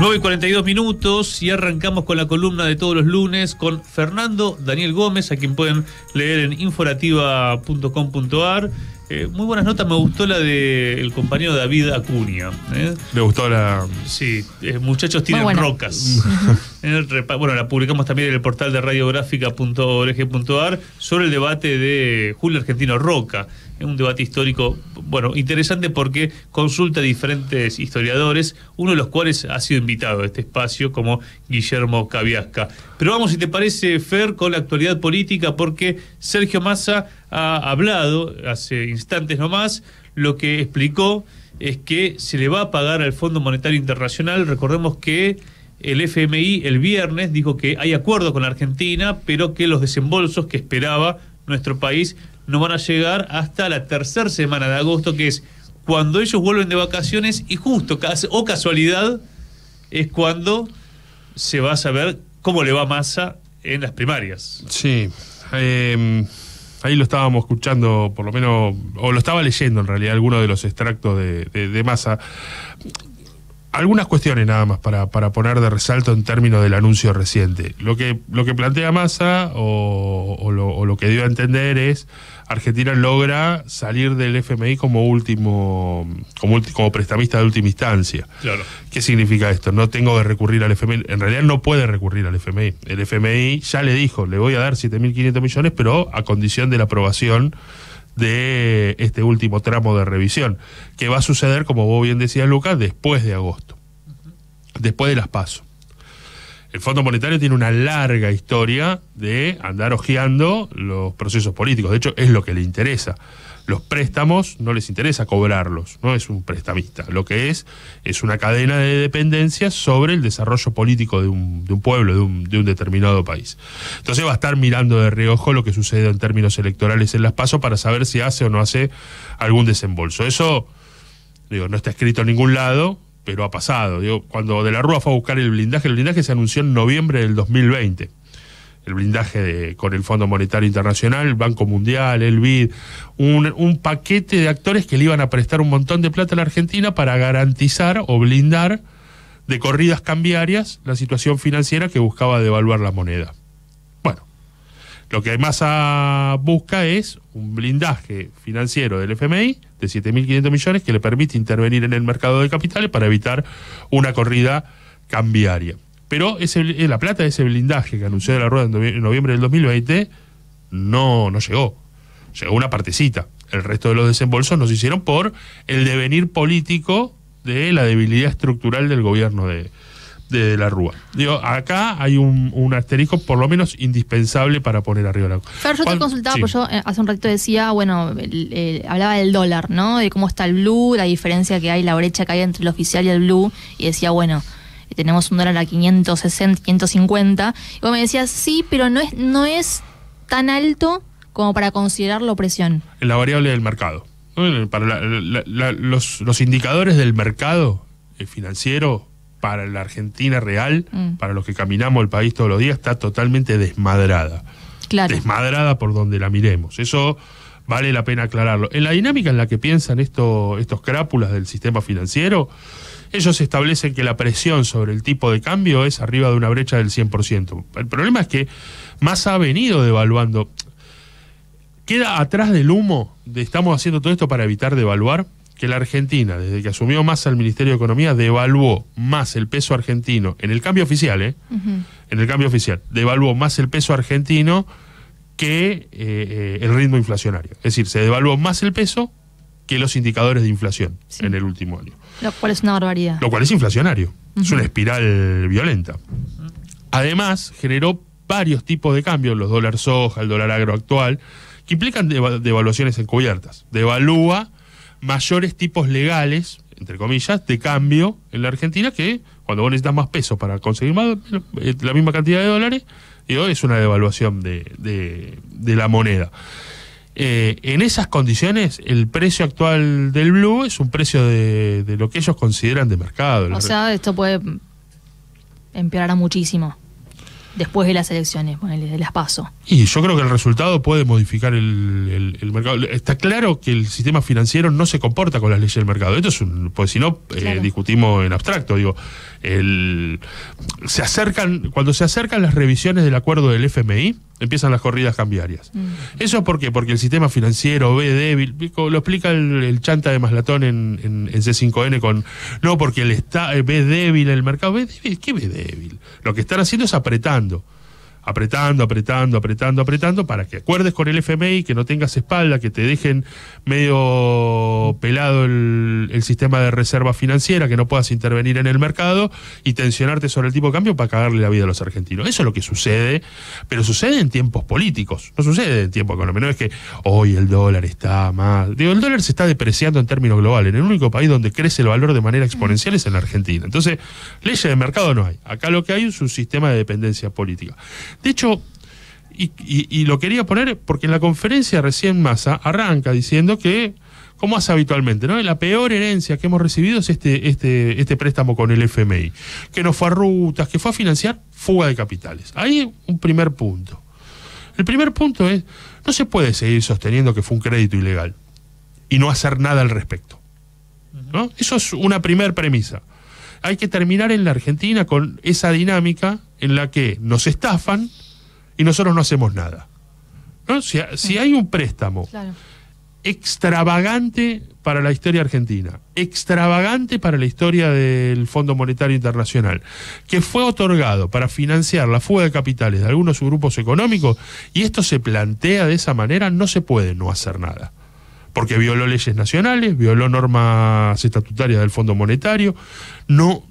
9 y 42 minutos y arrancamos con la columna de todos los lunes con Fernando Daniel Gómez, a quien pueden leer en informativa.com.ar. Eh, muy buenas notas, me gustó la del compañero David Acuña. ¿eh? Me gustó la... Sí, eh, muchachos tienen rocas bueno, la publicamos también en el portal de radiográfica.org.ar sobre el debate de Julio Argentino Roca. Es Un debate histórico, bueno, interesante porque consulta a diferentes historiadores, uno de los cuales ha sido invitado a este espacio como Guillermo Caviasca. Pero vamos, si te parece, Fer, con la actualidad política, porque Sergio Massa ha hablado hace instantes nomás, lo que explicó es que se le va a pagar al Fondo Monetario Internacional, recordemos que el FMI el viernes dijo que hay acuerdo con Argentina, pero que los desembolsos que esperaba nuestro país no van a llegar hasta la tercera semana de agosto, que es cuando ellos vuelven de vacaciones y justo, o casualidad, es cuando se va a saber cómo le va Massa en las primarias. Sí. Em, ahí lo estábamos escuchando, por lo menos, o lo estaba leyendo en realidad, alguno de los extractos de, masa. de Massa algunas cuestiones nada más para, para, poner de resalto en términos del anuncio reciente. Lo que, lo que plantea Massa o, lo, que dio a entender es Argentina logra salir del FMI como último, como, como prestamista de última instancia. Claro. ¿Qué significa esto? No tengo que recurrir al FMI. En realidad no puede recurrir al FMI. El FMI ya le dijo, le voy a dar 7.500 millones, pero a condición de la aprobación de este último tramo de revisión, que va a suceder, como vos bien decías, Lucas, después de agosto, después de las pasos. El Fondo Monetario tiene una larga historia de andar hojeando los procesos políticos, de hecho es lo que le interesa los préstamos no les interesa cobrarlos, no es un prestamista. Lo que es es una cadena de dependencias sobre el desarrollo político de un, pueblo, de un, determinado país. Entonces va a estar mirando de reojo lo que sucede en términos electorales en las PASO para saber si hace o no hace algún desembolso. Eso, digo, no está escrito en ningún lado, pero ha pasado. Digo, cuando De la Rúa fue a buscar el blindaje, el blindaje se anunció en noviembre del 2020 el blindaje con el Fondo Monetario Internacional, el Banco Mundial, el BID, un, paquete de actores que le iban a prestar un montón de plata a la Argentina para garantizar o blindar de corridas cambiarias la situación financiera que buscaba devaluar la moneda. Bueno, lo que Massa busca es un blindaje financiero del FMI de 7.500 millones que le permite intervenir en el mercado de capitales para evitar una corrida cambiaria. Pero ese, eh, la plata de ese blindaje que anunció de la rueda en noviembre del 2020 no, no llegó. Llegó una partecita. El resto de los desembolsos nos hicieron por el devenir político de la debilidad estructural del gobierno de, de la Rúa. Digo, acá hay un, asterisco por lo menos indispensable para poner arriba la Fer, yo te consultaba, porque yo eh, hace un ratito decía, bueno, hablaba del dólar, ¿no? De cómo está el blue, la diferencia que hay, la brecha que hay entre el oficial y el blue, y decía, bueno, tenemos un dólar a 560, 550. Y vos me decías, sí, pero no es, no es tan alto como para considerar considerarlo presión. La variable del mercado. Para los, indicadores del mercado eh, financiero para la Argentina real, mm. para los que caminamos el país todos los días, está totalmente desmadrada. Desmadrada por donde la miremos. Eso vale la pena aclararlo. En la dinámica en la que piensan esto, estos crápulas del sistema financiero, ellos establecen que la presión sobre el tipo de cambio es arriba de una brecha del 100%. El problema es que más ha venido devaluando. Queda atrás del humo de estamos haciendo todo esto para evitar devaluar que la Argentina, desde que asumió más al Ministerio de Economía, devaluó más el peso argentino, en el cambio oficial, ¿eh? En el cambio oficial, devaluó más el peso argentino que eh, eh, el ritmo inflacionario. Es decir, se devaluó más el peso que los indicadores de inflación en el último año. Lo cual es una barbaridad. Lo cual es inflacionario. Es una espiral violenta. Además, generó varios tipos de cambios, los dólares soja, el dólar agro actual, que implican devaluaciones encubiertas. Devalúa mayores tipos legales, entre comillas, de cambio en la Argentina que cuando vos necesitas más peso para conseguir más, eh, la misma cantidad de dólares, es una devaluación de la moneda. Eh, en esas condiciones, el precio actual del blue es un precio de, lo que ellos consideran de mercado. O sea, esto puede empeorar muchísimo después de las elecciones, de las paso. Y yo creo que el resultado puede modificar el, mercado. Está claro que el sistema financiero no se comporta con las leyes del mercado. Esto es un, pues si no eh, discutimos en abstracto. Digo, se acercan cuando se acercan las revisiones del acuerdo del FMI empiezan las corridas cambiarias. Mm. ¿Eso por qué? Porque el sistema financiero ve débil, lo explica el, el chanta de Maslatón en, C5N con, no, porque el está, eh, ve débil el mercado, ve débil, ¿qué ve débil? Lo que están haciendo es apretando apretando, apretando, apretando, apretando, para que acuerdes con el FMI, que no tengas espalda, que te dejen medio pelado el, sistema de reserva financiera, que no puedas intervenir en el mercado y tensionarte sobre el tipo de cambio para cagarle la vida a los argentinos. Eso es lo que sucede, pero sucede en tiempos políticos, no sucede en tiempo económico. No es que hoy el dólar está mal. Digo, el dólar se está depreciando en términos globales. En el único país donde crece el valor de manera exponencial es en la Argentina. Entonces, leyes de mercado no hay. Acá lo que hay es un sistema de dependencia política. De hecho, y, lo quería poner porque en la conferencia recién Massa arranca diciendo que, como hace habitualmente, ¿no? la peor herencia que hemos recibido es este, este, este préstamo con el FMI, que nos fue a rutas, que fue a financiar fuga de capitales. Ahí un primer punto. El primer punto es, no se puede seguir sosteniendo que fue un crédito ilegal y no hacer nada al respecto. Eso es una primer premisa hay que terminar en la Argentina con esa dinámica en la que nos estafan y nosotros no hacemos nada. ¿No? Si, hay un préstamo extravagante para la historia argentina, extravagante para la historia del Fondo Monetario Internacional, que fue otorgado para financiar la fuga de capitales de algunos grupos económicos y esto se plantea de esa manera, no se puede no hacer nada porque violó leyes nacionales, violó normas estatutarias del Fondo Monetario. No,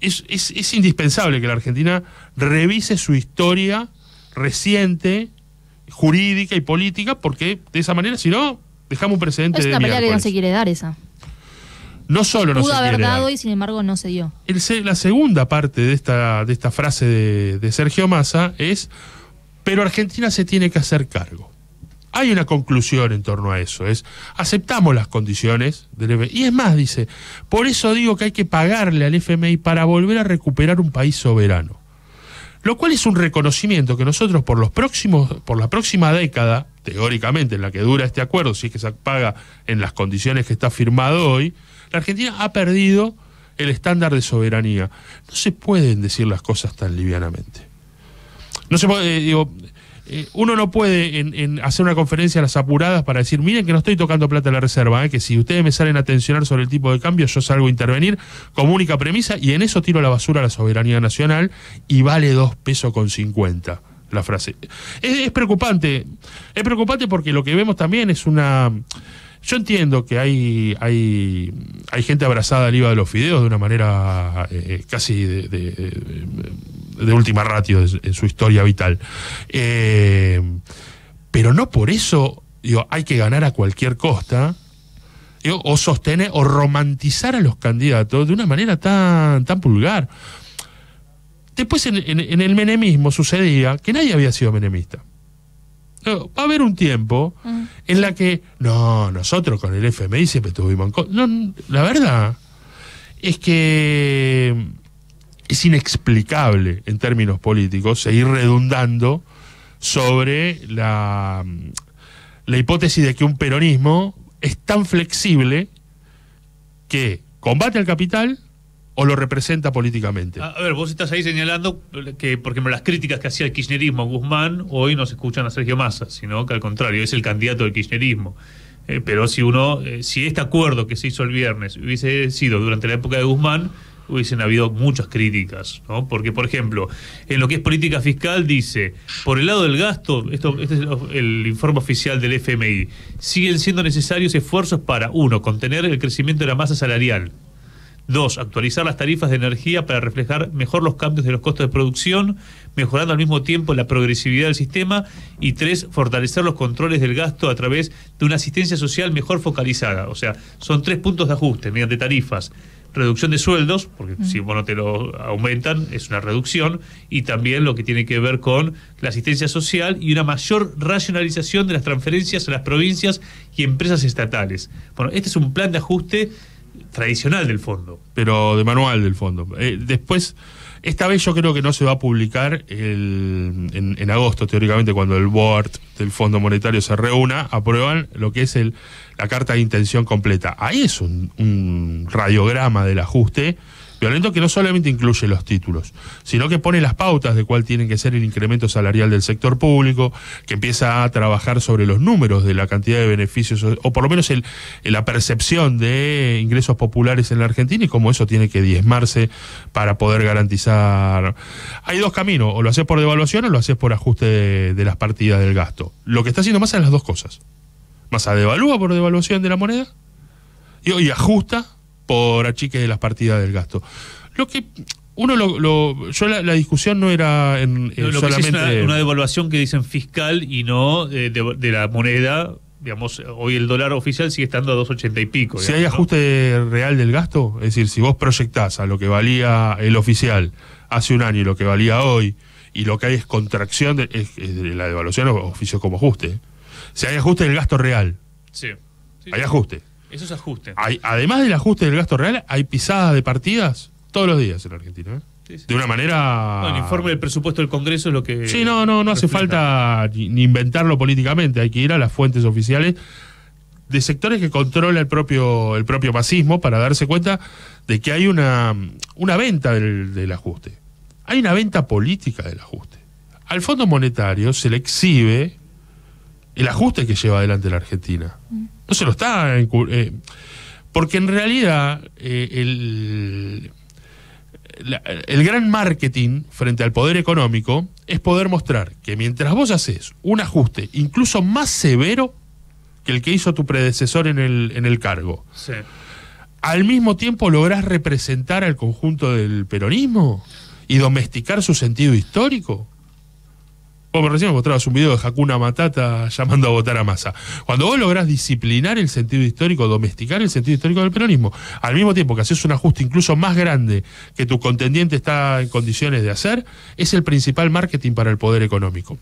es, indispensable que la Argentina revise su historia reciente, jurídica y política, porque de esa manera, si no, dejamos un precedente es una de que no se quiere dar esa. No solo no Pudo haber dado y sin embargo no se dio. la segunda parte de esta, de esta frase de Sergio Massa es, pero Argentina se tiene que hacer cargo hay una conclusión en torno a eso, es aceptamos las condiciones del FMI. Y es más, dice, por eso digo que hay que pagarle al FMI para volver a recuperar un país soberano. Lo cual es un reconocimiento que nosotros por los próximos, por la próxima década, teóricamente en la que dura este acuerdo, si es que se paga en las condiciones que está firmado hoy, la Argentina ha perdido el estándar de soberanía. No se pueden decir las cosas tan livianamente. No se puede, eh, eh, uno no puede en, hacer una conferencia a las apuradas para decir, miren que no estoy tocando plata en la reserva, eh, que si ustedes me salen a tensionar sobre el tipo de cambio, yo salgo a intervenir como única premisa y en eso tiro la basura a la soberanía nacional y vale dos pesos con cincuenta la frase. Es, preocupante, es preocupante porque lo que vemos también es una... Yo entiendo que hay, hay, gente abrazada al IVA de los fideos de una manera eh, casi de de última ratio en su historia vital. Eh, pero no por eso hay que ganar a cualquier costa o sostener o romantizar a los candidatos de una manera tan, tan vulgar. Después en, el menemismo sucedía que nadie había sido menemista. va a haber un tiempo mm. en la que, no, nosotros con el FMI siempre estuvimos la verdad es que es inexplicable en términos políticos seguir redundando sobre la, mm, la hipótesis de que un peronismo es tan flexible que combate al capital o lo representa políticamente. A ver, vos estás ahí señalando que, por ejemplo, las críticas que hacía el kirchnerismo a Guzmán hoy no se escuchan a Sergio Massa, sino que al contrario, es el candidato del kirchnerismo. Eh, pero si uno, eh, si este acuerdo que se hizo el viernes hubiese sido durante la época de Guzmán, hubiesen habido muchas críticas, ¿no? Porque, por ejemplo, en lo que es política fiscal dice, por el lado del gasto, esto, este es el, informe oficial del FMI, siguen siendo necesarios esfuerzos para, uno, contener el crecimiento de la masa salarial, dos, actualizar las tarifas de energía para reflejar mejor los cambios de los costos de producción, mejorando al mismo tiempo la progresividad del sistema, y tres, fortalecer los controles del gasto a través de una asistencia social mejor focalizada. O sea, son tres puntos de ajuste mediante tarifas, reducción de sueldos, porque si vos te lo aumentan, es una reducción, y también lo que tiene que ver con la asistencia social y una mayor racionalización de las transferencias a las provincias y empresas estatales. Bueno, este es un plan de ajuste tradicional del fondo. Pero de manual del fondo. Eh, después esta vez yo creo que no se va a publicar el, en, agosto, teóricamente, cuando el board del Fondo Monetario se reúna, aprueban lo que es el, la carta de intención completa. Ahí es un, un radiograma del ajuste Violento que no solamente incluye los títulos, sino que pone las pautas de cuál tiene que ser el incremento salarial del sector público, que empieza a trabajar sobre los números de la cantidad de beneficios, o por lo menos el, la percepción de ingresos populares en la Argentina y cómo eso tiene que diezmarse para poder garantizar. Hay dos caminos, o lo haces por devaluación o lo haces por ajuste de, las partidas del gasto. Lo que está haciendo más es las dos cosas. Massa devalúa por devaluación de la moneda y, hoy ajusta por achique de las partidas del gasto. Lo que uno lo, yo la, discusión no era en, eh, solamente una, devaluación que dicen fiscal y no eh, de, la moneda digamos hoy el dólar oficial sigue estando a 2.80 y pico si hay ajuste real del gasto es decir si vos proyectás a lo que valía el oficial hace un año y lo que valía hoy y lo que hay es contracción de, la devaluación oficio como ajuste si hay ajuste del gasto real sí, hay ajuste esos ajustes. además del ajuste del gasto real, hay pisadas de partidas todos los días en la Argentina. ¿eh? De una manera. el informe del presupuesto del Congreso es lo que. Sí, no, no, no hace falta ni inventarlo políticamente. Hay que ir a las fuentes oficiales de sectores que controla el propio, el propio masismo para darse cuenta de que hay una, una venta del, ajuste. Hay una venta política del ajuste. Al Fondo Monetario se le exhibe el ajuste que lleva adelante la Argentina. Mm no se lo está eh, porque en realidad eh, el, gran marketing frente al poder económico es poder mostrar que mientras vos haces un ajuste incluso más severo que el que hizo tu predecesor en el, en el cargo, al mismo tiempo lográs representar al conjunto del peronismo y domesticar su sentido histórico. Vos recién mostrabas un video de Hakuna Matata llamando a votar a masa. Cuando vos lográs disciplinar el sentido histórico, domesticar el sentido histórico del peronismo, al mismo tiempo que haces un ajuste incluso más grande que tu contendiente está en condiciones de hacer, es el principal marketing para el poder económico.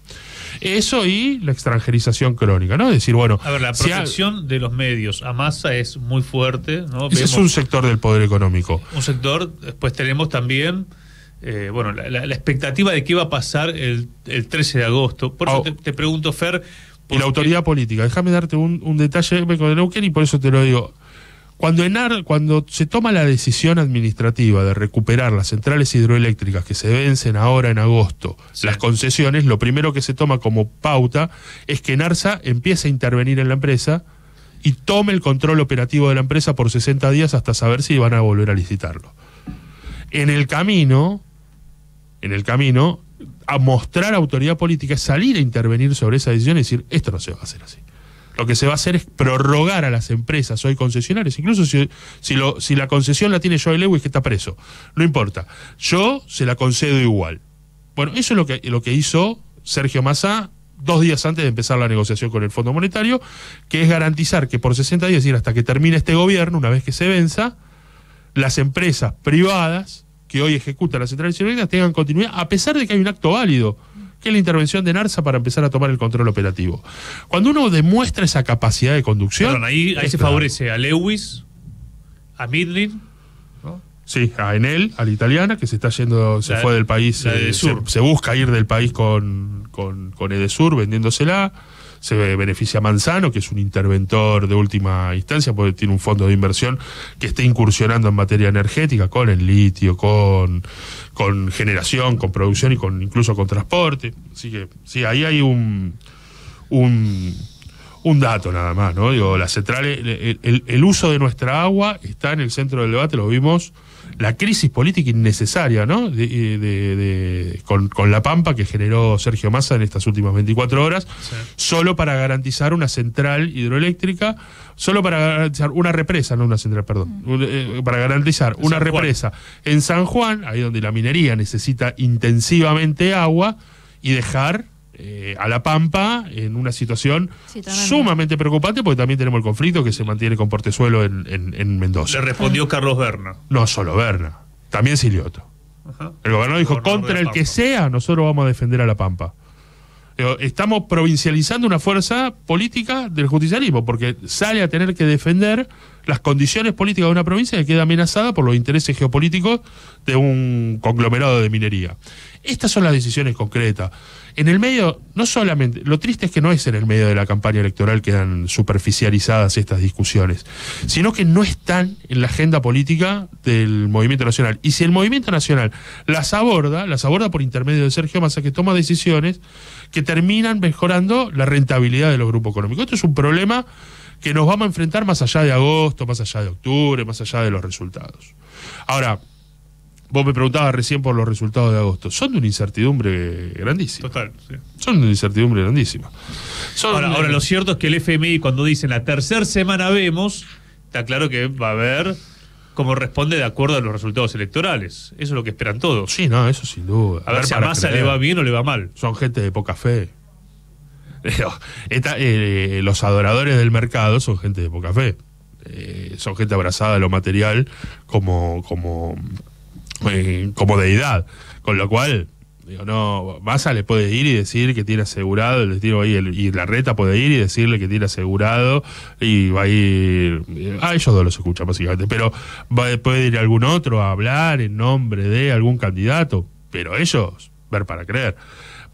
Eso y la extranjerización crónica, ¿no? Es decir, bueno. A ver, la protección de los medios a masa es muy fuerte, ¿no? Ese es un sector del poder económico. Un sector, después tenemos también eh, bueno, la, expectativa de que iba a pasar el, 13 de agosto. Por eso oh. te, pregunto, Fer. Y la autoridad política. Déjame darte un, detalle con el y por eso te lo digo. Cuando, Enar, cuando se toma la decisión administrativa de recuperar las centrales hidroeléctricas que se vencen ahora en agosto, las concesiones, lo primero que se toma como pauta es que Narsa empiece a intervenir en la empresa y tome el control operativo de la empresa por 60 días hasta saber si van a volver a licitarlo. En el camino, en el camino a mostrar autoridad política, salir a intervenir sobre esa decisión y decir, esto no se va a hacer así. Lo que se va a hacer es prorrogar a las empresas hoy concesionarias, incluso si, si, si la concesión la tiene Joy Lewis que está preso, no importa, yo se la concedo igual. Bueno, eso es lo que, lo que hizo Sergio Massa dos días antes de empezar la negociación con el Fondo Monetario, que es garantizar que por 60 días, es decir, hasta que termine este gobierno, una vez que se venza, las empresas privadas que hoy ejecuta las centrales chilenas tengan continuidad, a pesar de que hay un acto válido, que es la intervención de NARSA para empezar a tomar el control operativo. Cuando uno demuestra esa capacidad de conducción... ahí, se favorece a Lewis, a Midlin... Sí, a Enel, a la italiana, que se está yendo, se fue del país, eh, se, busca ir del país con, con, con Edesur vendiéndosela se beneficia Manzano, que es un interventor de última instancia, porque tiene un fondo de inversión que está incursionando en materia energética, con el litio, con, con generación, con producción y con incluso con transporte. Así que sí, ahí hay un, un un dato nada más, ¿no? Digo, la centrales el, uso de nuestra agua está en el centro del debate, lo vimos, la crisis política innecesaria, ¿no? De, eh, de, con, con, la pampa que generó Sergio Massa en estas últimas 24 horas, solo para garantizar una central hidroeléctrica, solo para garantizar una represa, no una central, perdón, mm. eh, para garantizar una represa en San Juan, ahí donde la minería necesita intensivamente agua, y dejar eh, a La Pampa en una situación sumamente preocupante, porque también tenemos el conflicto que se mantiene con Portezuelo en, Mendoza. Le respondió ah. Carlos Berna. No solo Berna, también Silioto. El gobernador dijo, contra el que sea, nosotros vamos a defender a La Pampa. Eh, estamos provincializando una fuerza política del justicialismo, porque sale a tener que defender las condiciones políticas de una provincia que queda amenazada por los intereses geopolíticos de un conglomerado de minería. Estas son las decisiones concretas. En el medio, no solamente, lo triste es que no es en el medio de la campaña electoral que quedan superficializadas estas discusiones, sino que no están en la agenda política del movimiento nacional. Y si el movimiento nacional las aborda, las aborda por intermedio de Sergio Massa, que toma decisiones que terminan mejorando la rentabilidad de los grupos económicos. Esto es un problema que nos vamos a enfrentar más allá de agosto, más allá de octubre, más allá de los resultados. Ahora, Vos me preguntabas recién por los resultados de agosto. Son de una incertidumbre grandísima. Total. Sí. Son de una incertidumbre grandísima. ahora, lo cierto es que el FMI, cuando dice la tercera semana vemos, está claro que va a ver cómo responde de acuerdo a los resultados electorales. Eso es lo que esperan todos. Sí, no, eso sin duda. A, ver si a Massa le va bien o le va mal. Son gente de poca fe. Eh, eh, los adoradores del mercado son gente de poca fe. Eh, son gente abrazada a lo material como, como pues, como deidad. Con lo cual, digo, no, Massa le puede ir y decir que tiene asegurado, les digo ahí, el, y la reta puede ir y decirle que tiene asegurado, y va a ir. A ellos dos los escuchan, básicamente. Pero va, puede ir algún otro a hablar en nombre de algún candidato, pero ellos, ver para creer.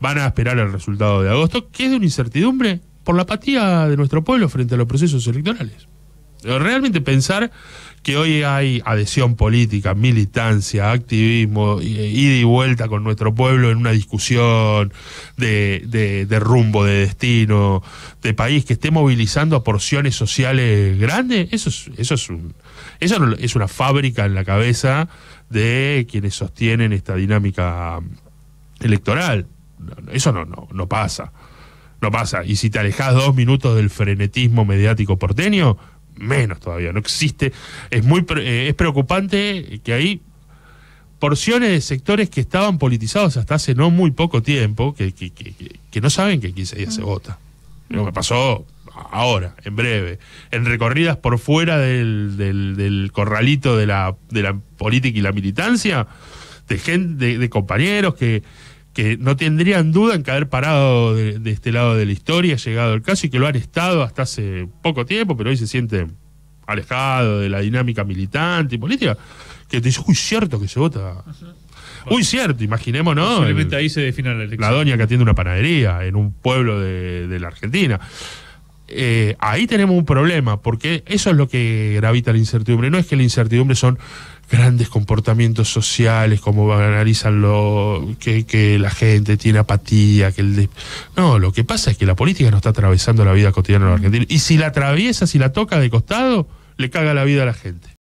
Van a esperar el resultado de agosto, que es de una incertidumbre por la apatía de nuestro pueblo frente a los procesos electorales. Realmente pensar que hoy hay adhesión política, militancia, activismo, eh, ida y vuelta con nuestro pueblo en una discusión de, de, de, rumbo, de destino, de país, que esté movilizando a porciones sociales grandes, eso es, eso es, un, eso es una fábrica en la cabeza de quienes sostienen esta dinámica mm, electoral. Eso no, no, no pasa. No pasa. Y si te alejas dos minutos del frenetismo mediático porteño, menos todavía, no existe. Es, muy, eh, es preocupante que hay porciones de sectores que estaban politizados hasta hace no muy poco tiempo, que, que, no saben que quise 15 días se vota. Lo que pasó ahora, en breve, en recorridas por fuera del, del, corralito de la, de la política y la militancia, de, gente, de, de compañeros que que no tendrían duda en que haber parado de, este lado de la historia, llegado el caso, y que lo han estado hasta hace poco tiempo, pero hoy se siente alejado de la dinámica militante y política, que te dice, uy, cierto que se vota. muy uy, cierto, imaginémonos. simplemente ahí se define la elección. La doña que atiende una panadería en un pueblo de la Argentina eh, ahí tenemos un problema, porque eso es lo que gravita la incertidumbre. No es que la incertidumbre son grandes comportamientos sociales, como analizan lo que, que la gente tiene apatía, que no, lo que pasa es que la política no está atravesando la vida cotidiana de los argentinos y si la atraviesa, si la toca de costado, le caga la vida a la gente.